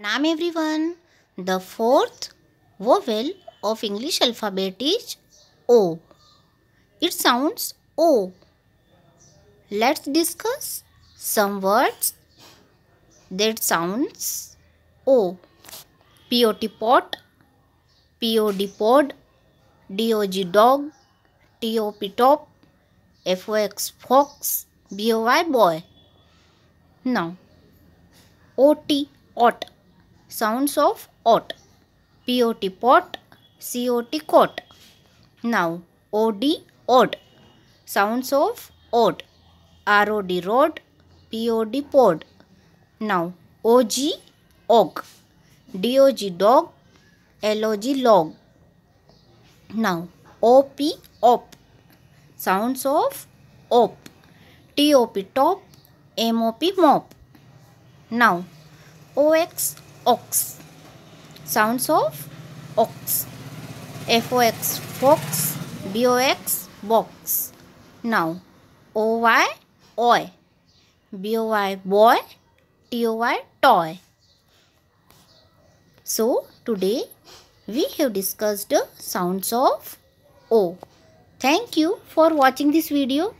Pranam everyone. The fourth vowel of English alphabet is O. It sounds O. Let's discuss some words that sounds O. P-O-T pot, P-O-D pod, D-O-G dog, T-O-P top, F-O-X fox, B-O-Y boy. Now, O-T ot sounds of ot. P-O-T pot, C-O-T cot. Now, O-D odd. Sounds of odd. R-O-D rod, P-O-D pod. Now, O-G og. D-O-G dog, L-O-G log. Now, O-P op. Sounds of op. T-O-P top, M-O-P mop. Now, O-X ox. Sounds of ox. F-O-X, fox. B-O-X, box. Now, O-Y, oy. B-O-Y, boy. T-O-Y, toy. So, today we have discussed the sounds of O. Thank you for watching this video.